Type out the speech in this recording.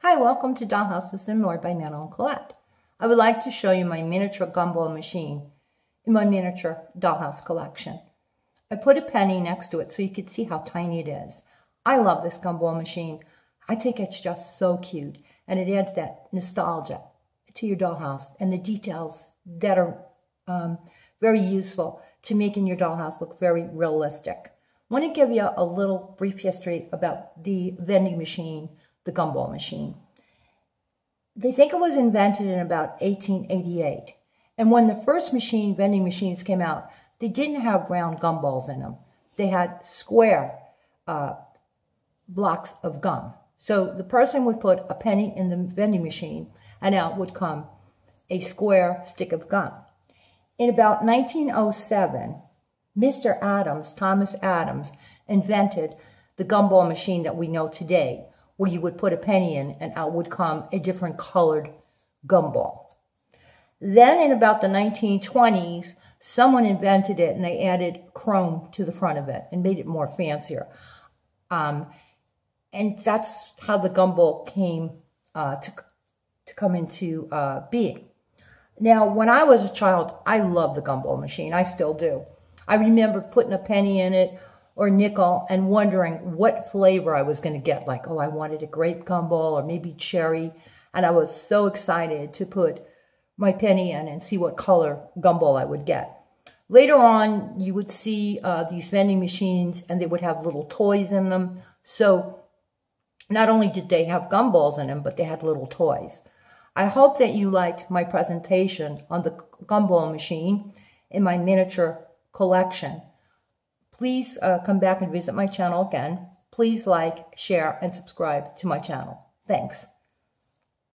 Hi, welcome to Dollhouses and More by and Collette. I would like to show you my miniature gumball machine in my miniature dollhouse collection. I put a penny next to it so you could see how tiny it is. I love this gumball machine. I think it's just so cute and it adds that nostalgia to your dollhouse and the details that are um, very useful to making your dollhouse look very realistic. I want to give you a little brief history about the vending machine the gumball machine. They think it was invented in about 1888. And when the first machine, vending machines came out, they didn't have round gumballs in them. They had square uh, blocks of gum. So the person would put a penny in the vending machine and out would come a square stick of gum. In about 1907, Mr. Adams, Thomas Adams, invented the gumball machine that we know today, where you would put a penny in and out would come a different colored gumball. Then in about the 1920s, someone invented it and they added chrome to the front of it and made it more fancier. Um, and that's how the gumball came uh, to, to come into uh, being. Now, when I was a child, I loved the gumball machine. I still do. I remember putting a penny in it or nickel and wondering what flavor I was going to get. Like, oh, I wanted a grape gumball or maybe cherry. And I was so excited to put my penny in and see what color gumball I would get. Later on, you would see uh, these vending machines and they would have little toys in them. So not only did they have gumballs in them, but they had little toys. I hope that you liked my presentation on the gumball machine in my miniature collection. Please uh, come back and visit my channel again. Please like, share, and subscribe to my channel. Thanks.